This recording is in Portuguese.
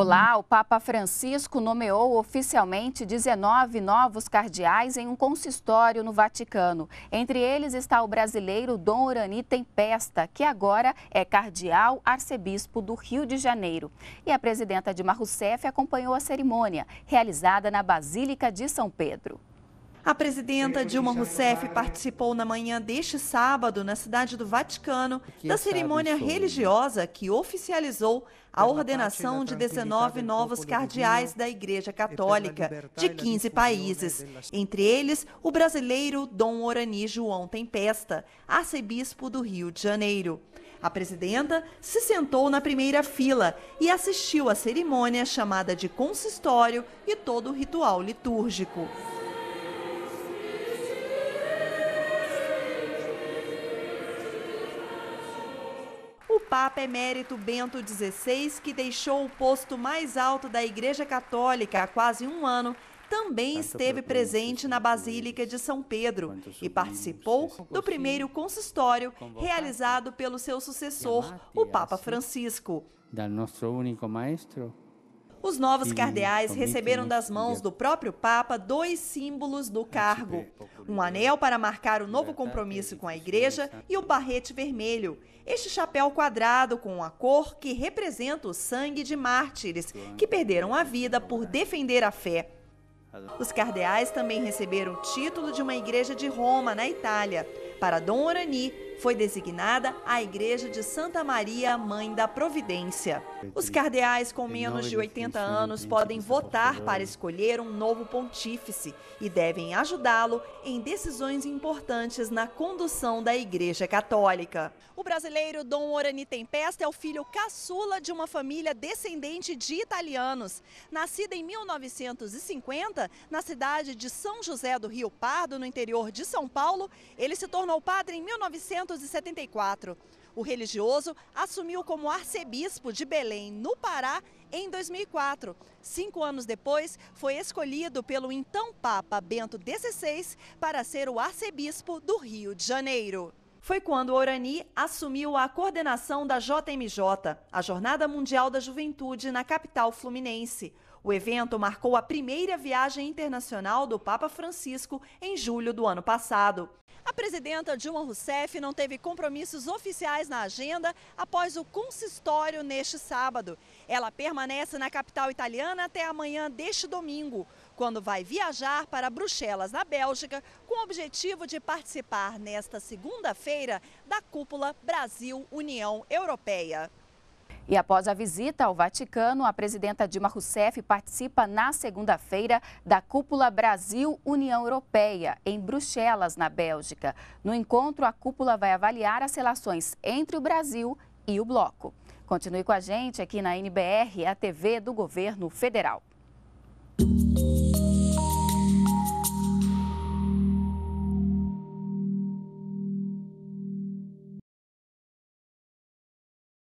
Olá, uhum. o Papa Francisco nomeou oficialmente 19 novos cardeais em um consistório no Vaticano. Entre eles está o brasileiro Dom Urani Tempesta, que agora é cardeal arcebispo do Rio de Janeiro. E a presidenta Dilma Rousseff acompanhou a cerimônia, realizada na Basílica de São Pedro. A presidenta Dilma Rousseff participou na manhã deste sábado, na cidade do Vaticano, da cerimônia religiosa que oficializou a ordenação de 19 novos cardeais da Igreja Católica, de 15 países, entre eles o brasileiro Dom Orani João Tempesta, arcebispo do Rio de Janeiro. A presidenta se sentou na primeira fila e assistiu à cerimônia chamada de consistório e todo o ritual litúrgico. Papa Emérito Bento XVI, que deixou o posto mais alto da Igreja Católica há quase um ano, também esteve presente na Basílica de São Pedro e participou do primeiro consistório realizado pelo seu sucessor, o Papa Francisco. Da nosso único maestro, os novos cardeais receberam das mãos do próprio Papa dois símbolos do cargo: um anel para marcar o novo compromisso com a Igreja e o barrete vermelho. Este chapéu quadrado com a cor que representa o sangue de mártires que perderam a vida por defender a fé. Os cardeais também receberam o título de uma igreja de Roma, na Itália. Para Dom Orani, foi designada a Igreja de Santa Maria, Mãe da Providência. Os cardeais com menos de 80 anos podem votar para escolher um novo pontífice e devem ajudá-lo em decisões importantes na condução da Igreja Católica brasileiro Dom Orani Tempesta é o filho caçula de uma família descendente de italianos. Nascido em 1950, na cidade de São José do Rio Pardo, no interior de São Paulo, ele se tornou padre em 1974. O religioso assumiu como arcebispo de Belém, no Pará, em 2004. Cinco anos depois, foi escolhido pelo então Papa Bento XVI para ser o arcebispo do Rio de Janeiro. Foi quando Orani assumiu a coordenação da JMJ, a Jornada Mundial da Juventude, na capital fluminense. O evento marcou a primeira viagem internacional do Papa Francisco em julho do ano passado presidenta Dilma Rousseff não teve compromissos oficiais na agenda após o consistório neste sábado. Ela permanece na capital italiana até amanhã deste domingo, quando vai viajar para Bruxelas, na Bélgica, com o objetivo de participar nesta segunda-feira da cúpula Brasil-União Europeia. E após a visita ao Vaticano, a presidenta Dilma Rousseff participa na segunda-feira da cúpula Brasil-União Europeia, em Bruxelas, na Bélgica. No encontro, a cúpula vai avaliar as relações entre o Brasil e o bloco. Continue com a gente aqui na NBR, a TV do Governo Federal.